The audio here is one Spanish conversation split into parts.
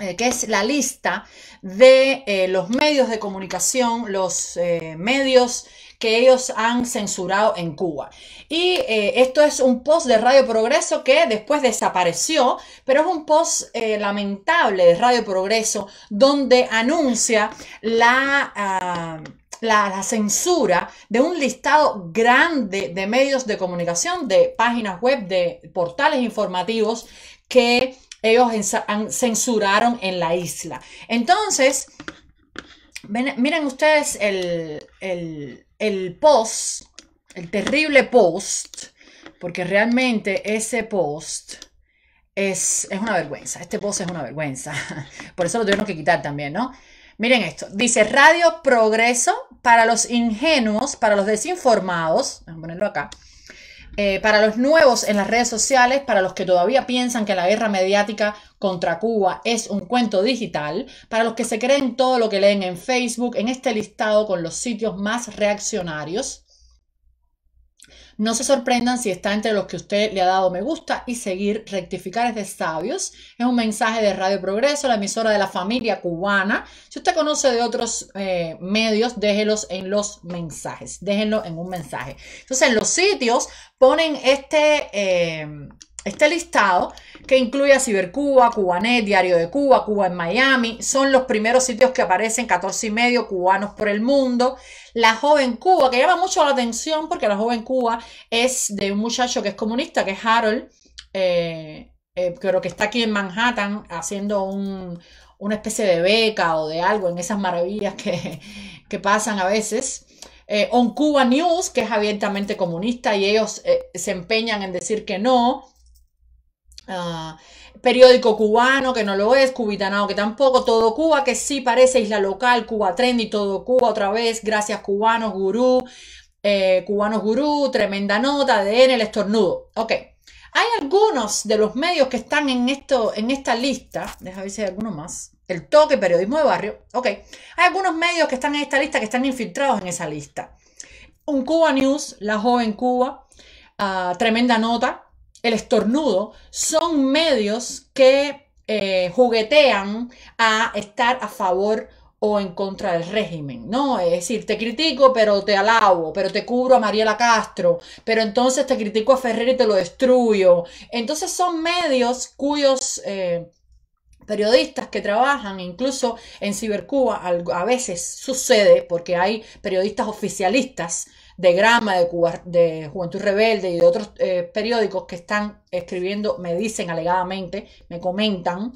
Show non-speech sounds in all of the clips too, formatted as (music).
Eh, que es la lista de eh, los medios de comunicación, los eh, medios que ellos han censurado en Cuba. Y esto es un post de Radio Progreso que después desapareció, pero es un post lamentable de Radio Progreso donde anuncia ah, la, la, censura de un listado grande de medios de comunicación, de páginas web, de portales informativos que ellos censuraron en la isla. Entonces, miren ustedes el, post, el terrible post, porque realmente ese post... Es, es, una vergüenza. Este post es una vergüenza. (laughs) Por eso lo tuvieron que quitar también, ¿no? Miren esto. Dice Radio Progreso para los ingenuos, para los desinformados. Vamos a ponerlo acá. Eh, para los nuevos en las redes sociales, para los que todavía piensan que la guerra mediática contra Cuba es un cuento digital, para los que se creen todo lo que leen en Facebook, en este listado con los sitios más reaccionarios, no se sorprendan si está entre los que usted le ha dado me gusta y seguir rectificar este sabios. Es un mensaje de Radio Progreso, la emisora de la familia cubana. Si usted conoce de otros eh, medios, déjelos en los mensajes, déjenlo en un mensaje. Entonces, en los sitios ponen este... Eh, este listado, que incluye a Cibercuba, Cubanet, Diario de Cuba, Cuba en Miami, son los primeros sitios que aparecen, 14 y medio, cubanos por el mundo. La joven Cuba, que llama mucho la atención porque la joven Cuba es de un muchacho que es comunista, que es Harold, creo eh, eh, que está aquí en Manhattan haciendo una especie de beca o de algo en esas maravillas que, (laughs) pasan a veces. Eh, on Cuba News, que es abiertamente comunista, y ellos se empeñan en decir que no. Ah, periódico cubano que no lo es, cubitanao que tampoco, todo Cuba que sí parece isla local, Cuba y todo Cuba otra vez, gracias cubanos, gurú, eh, cubanos gurú, tremenda nota, de el estornudo. Ok, hay algunos de los medios que están en, esto, en esta lista, déjame ver si hay alguno más, el toque, periodismo de barrio, ok, hay algunos medios que están en esta lista que están infiltrados en esa lista. Un Cuba News, La Joven Cuba, ah, Tremenda Nota, el estornudo, son medios que eh, juguetean a estar a favor o en contra del régimen, ¿no? Es decir, te critico, pero te alabo, pero te cubro a Mariela Castro, pero entonces te critico a Ferrer y te lo destruyo. Entonces son medios cuyos eh, periodistas que trabajan, incluso en Cibercuba, a veces sucede, porque hay periodistas oficialistas de Grama, de, de Juventud Rebelde y de otros eh, periódicos que están escribiendo, me dicen alegadamente, me comentan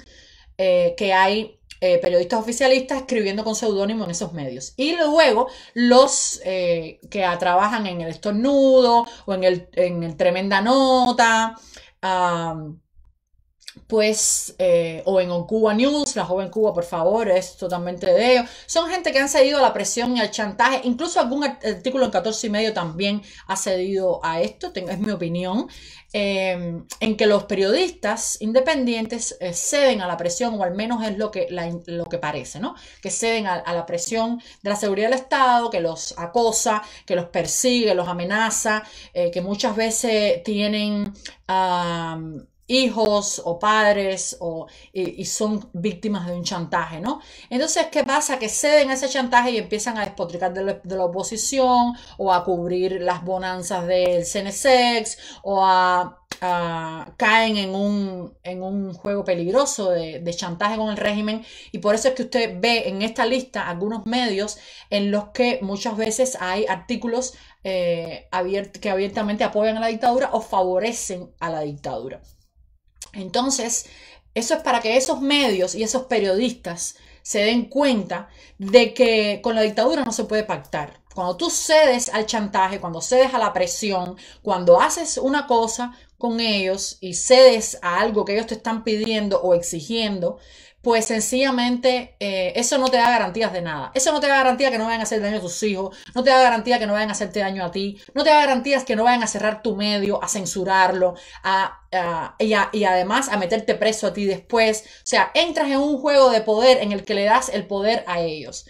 eh, que hay eh, periodistas oficialistas escribiendo con seudónimo en esos medios. Y luego los que trabajan en el estornudo o en el, tremenda nota, pues, eh, o en Cuba News, la joven Cuba, por favor, es totalmente de ellos. Son gente que han cedido a la presión y al chantaje, incluso algún artículo en 14 y medio también ha cedido a esto, es mi opinión, em, en que los periodistas independientes eh, ceden a la presión, o al menos es lo que, lo que parece, ¿no? Que ceden a, la presión de la seguridad del Estado, que los acosa, que los persigue, los amenaza, eh, que muchas veces tienen hijos o padres o, y, son víctimas de un chantaje, ¿no? Entonces, ¿qué pasa? Que ceden a ese chantaje y empiezan a despotricar de, la, oposición o a cubrir las bonanzas del CNSEX o a, caen en un, en un juego peligroso de, chantaje con el régimen y por eso es que usted ve en esta lista algunos medios en los que muchas veces hay artículos eh, que abiertamente apoyan a la dictadura o favorecen a la dictadura. Entonces, eso es para que esos medios y esos periodistas se den cuenta de que con la dictadura no se puede pactar. Cuando tú cedes al chantaje, cuando cedes a la presión, cuando haces una cosa con ellos y cedes a algo que ellos te están pidiendo o exigiendo, pues sencillamente eh, eso no te da garantías de nada. Eso no te da garantía que no vayan a hacer daño a tus hijos, no te da garantía que no vayan a hacerte daño a ti, no te da garantías que no vayan a cerrar tu medio, a censurarlo, a, y, además a meterte preso a ti después. O sea, entras en un juego de poder en el que le das el poder a ellos.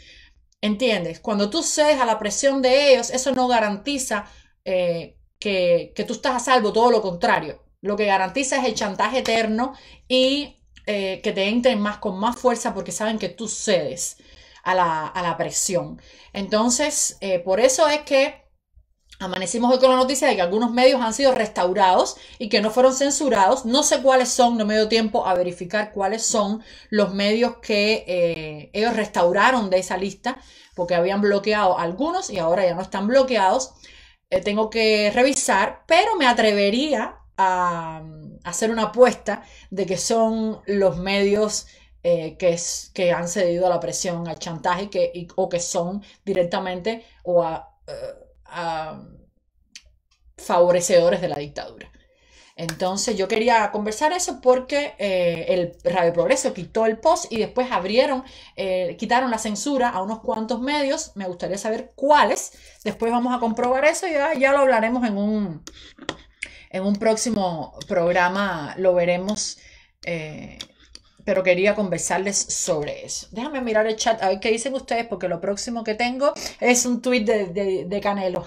¿Entiendes? Cuando tú cedes a la presión de ellos, eso no garantiza eh, que, tú estás a salvo, todo lo contrario. Lo que garantiza es el chantaje eterno y eh, que te entren más con más fuerza porque saben que tú cedes a la, presión. Entonces, eh, por eso es que amanecimos hoy con la noticia de que algunos medios han sido restaurados y que no fueron censurados. No sé cuáles son, no me dio tiempo a verificar cuáles son los medios que eh, ellos restauraron de esa lista porque habían bloqueado algunos y ahora ya no están bloqueados. Eh, tengo que revisar, pero me atrevería a, mm, hacer una apuesta de que son los medios eh, que, que han cedido a la presión, al chantaje, que, o que son directamente o a eh, mm, favorecedores de la dictadura. Entonces yo quería conversar eso porque eh, el Radio Progreso quitó el post y después abrieron, eh, quitaron la censura a unos cuantos medios. Me gustaría saber cuáles. Después vamos a comprobar eso y ya, lo hablaremos en un, en un próximo programa. Lo veremos. Eh, pero quería conversarles sobre eso. Déjame mirar el chat a ver qué dicen ustedes, porque lo próximo que tengo es un tuit de, de, de Canelo.